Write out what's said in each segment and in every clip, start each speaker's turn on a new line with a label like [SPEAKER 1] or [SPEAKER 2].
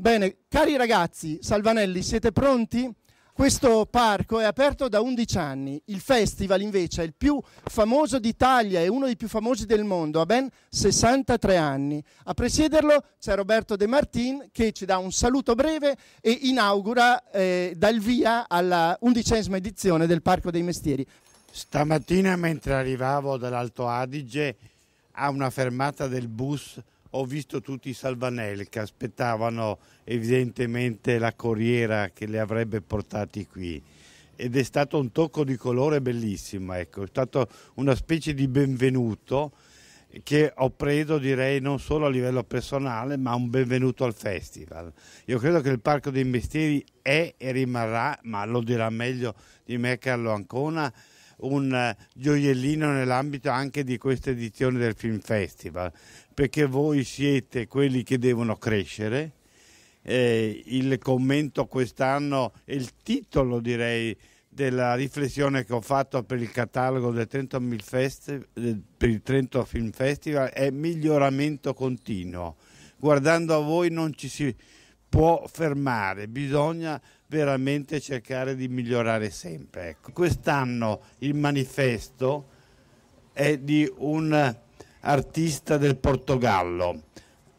[SPEAKER 1] Bene, cari ragazzi, Salvanelli, siete pronti? Questo parco è aperto da 11 anni, il festival invece è il più famoso d'Italia e uno dei più famosi del mondo, ha ben 63 anni. A presiederlo c'è Roberto De Martin che ci dà un saluto breve e inaugura eh, dal via alla undicesima edizione del Parco dei Mestieri. Stamattina mentre arrivavo dall'Alto Adige
[SPEAKER 2] a una fermata del bus ho visto tutti i salvanelli che aspettavano evidentemente la corriera che li avrebbe portati qui ed è stato un tocco di colore bellissimo, ecco. è stato una specie di benvenuto che ho preso direi non solo a livello personale ma un benvenuto al festival. Io credo che il Parco dei Mestieri è e rimarrà, ma lo dirà meglio di me Carlo Ancona, un gioiellino nell'ambito anche di questa edizione del Film Festival, perché voi siete quelli che devono crescere. Eh, il commento quest'anno e il titolo direi della riflessione che ho fatto per il catalogo del Trento, Festi- eh, per il Trento Film Festival è miglioramento continuo. Guardando a voi non ci si può fermare, bisogna veramente cercare di migliorare sempre. Ecco. Quest'anno il manifesto è di un artista del Portogallo.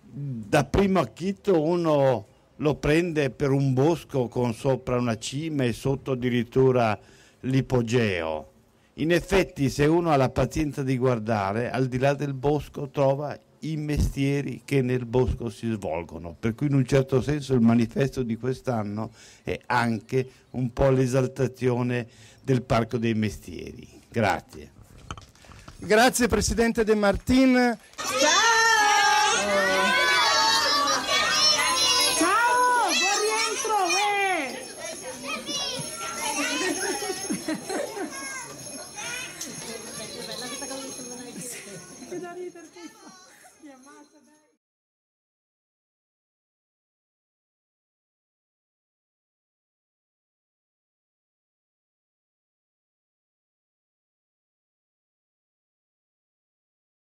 [SPEAKER 2] Da primo acchito uno lo prende per un bosco con sopra una cima e sotto addirittura l'ipogeo. In effetti se uno ha la pazienza di guardare, al di là del bosco trova i mestieri che nel bosco si svolgono, per cui in un certo senso il manifesto di quest'anno è anche un po' l'esaltazione del Parco dei Mestieri. Grazie.
[SPEAKER 1] Grazie Presidente De Martin. Ciao!
[SPEAKER 2] Grazie.